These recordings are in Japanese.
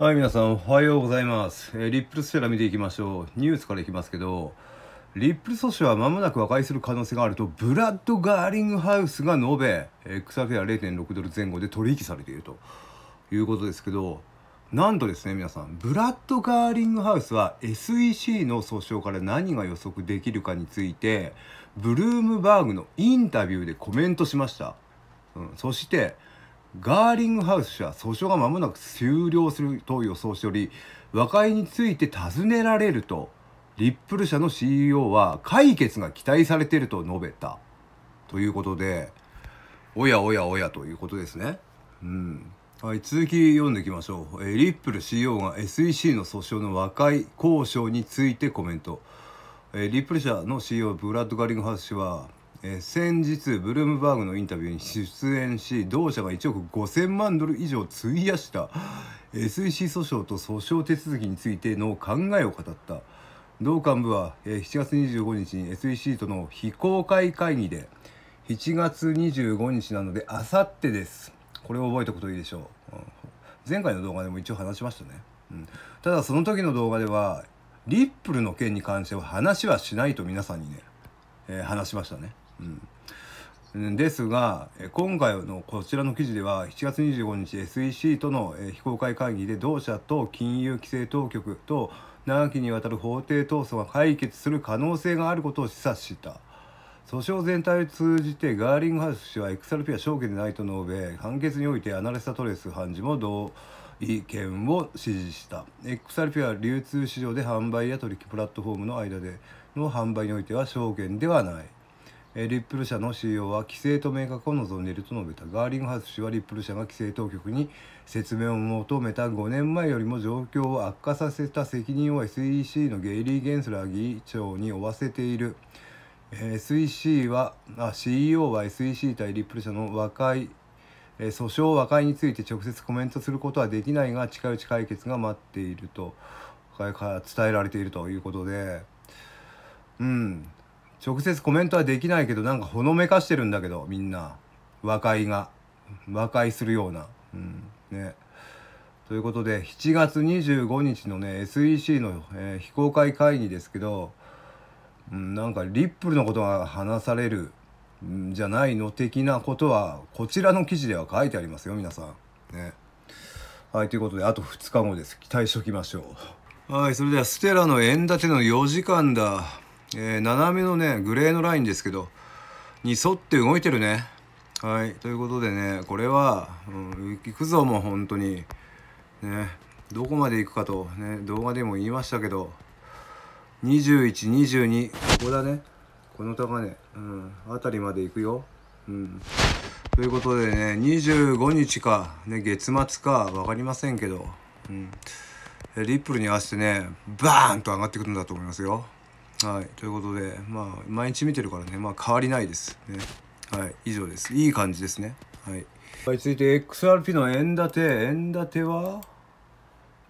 はい、皆さん、おはようございます。えー、リップルスフェラ見ていきましょう。ニュースからいきますけど、リップル訴訟は間もなく和解する可能性があると、ブラッド・ガーリングハウスが述べ、えー、草フェア0.6ドル前後で取引されているということですけど、なんとですね、皆さん、ブラッド・ガーリングハウスは SEC の訴訟から何が予測できるかについて、ブルームバーグのインタビューでコメントしました。うん、そして、ガーリングハウス社訴訟が間もなく終了すると予想しており和解について尋ねられるとリップル社の CEO は解決が期待されていると述べたということでおやおやおやということですね。うんはい、続き読んでいきましょう、えー、リップル CEO が SEC の訴訟の和解交渉についてコメント、えー、リップル社の CEO ブラッド・ガーリングハウス氏はえー、先日ブルームバーグのインタビューに出演し同社が1億5000万ドル以上費やした SEC 訴訟と訴訟手続きについての考えを語った同幹部は、えー、7月25日に SEC との非公開会議で7月25日なのであさってですこれを覚えておくといいでしょう、うん、前回の動画でも一応話しましたね、うん、ただその時の動画ではリップルの件に関しては話はしないと皆さんにね、えー、話しましたねうん、ですが今回のこちらの記事では7月25日 SEC との非公開会議で同社と金融規制当局と長きにわたる法廷闘争が解決する可能性があることを示唆した訴訟全体を通じてガーリングハウス氏は XRP は証券でないと述べ判決においてアナレスタトレス判事も同意見を支持した XRP は流通市場で販売や取引プラットフォームの間での販売においては証券ではないリップル社の CEO は規制と明確を望んでいると述べたガーリングハウス氏はリップル社が規制当局に説明を求めた5年前よりも状況を悪化させた責任を SEC のゲイリー・ゲンスラー議長に負わせている。SEC はあ CEO は SEC 対リップル社の和解訴訟和解について直接コメントすることはできないが近いうち解決が待っていると伝えられているということで、うん、直接コメントはできないけど、なんかほのめかしてるんだけど、みんな。和解が。和解するような。うん。ね。ということで、7月25日のね、SEC の、えー、非公開会議ですけど、うん、なんかリップルのことが話される、んじゃないの的なことは、こちらの記事では書いてありますよ、皆さん。ね。はい、ということで、あと2日後です。期待しときましょう。はい、それでは、ステラの円建ての4時間だ。えー、斜めのねグレーのラインですけどに沿って動いてるねはいということでねこれは、うん、行くぞもう本当にねどこまで行くかとね動画でも言いましたけど2122ここだねこの高値、うん、辺りまで行くようんということでね25日か、ね、月末か分かりませんけど、うん、リップルに合わせてねバーンと上がってくるんだと思いますよ。はい、ということで、まあ、毎日見てるからね、まあ、変わりないですね。はい、以上です。いい感じですね。はい。はい、続いて XRP の円建て。円建ては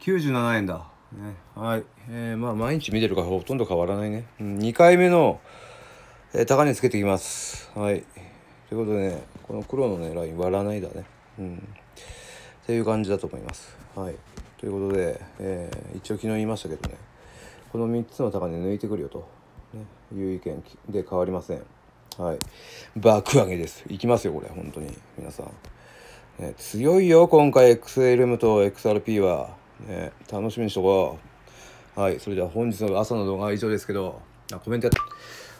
97円だ。ね、はい。えー、まあ、毎日見てるからほとんど変わらないね。うん、2回目の、えー、高値つけていきます。はい。ということでね、この黒のね、ライン割らないだね。うん。っていう感じだと思います。はい。ということで、えー、一応昨日言いましたけどね。この3つの高値抜いてくるよと、ね、いう意見で変わりませんはい爆上げですいきますよこれ本当に皆さん、ね、強いよ今回 XLM と XRP は、ね、楽しみにしとこうはいそれでは本日の朝の動画は以上ですけどあコメントやっ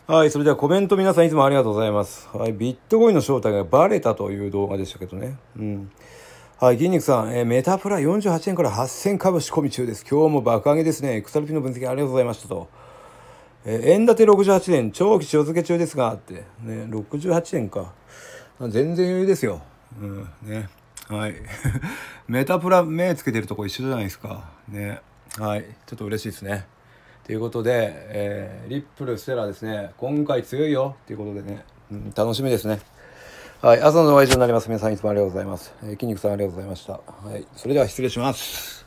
たはいそれではコメント皆さんいつもありがとうございますはいビットコインの正体がバレたという動画でしたけどねうんはい、筋肉さん、えー、メタプラ48円から8000株仕込み中です。今日も爆上げですね。XRP の分析ありがとうございましたと。えー、円建て68円、長期塩漬け中ですが、って。ね、68円か。全然余裕ですよ。うん、ね。はい。メタプラ目つけてるとこ一緒じゃないですか。ね。はい。ちょっと嬉しいですね。ということで、えー、リップル、ステラですね、今回強いよということでね、うん、楽しみですね。はい、朝のお会いになります。皆さんいつもありがとうございます。えー、筋肉さんありがとうございました。はい、それでは失礼します。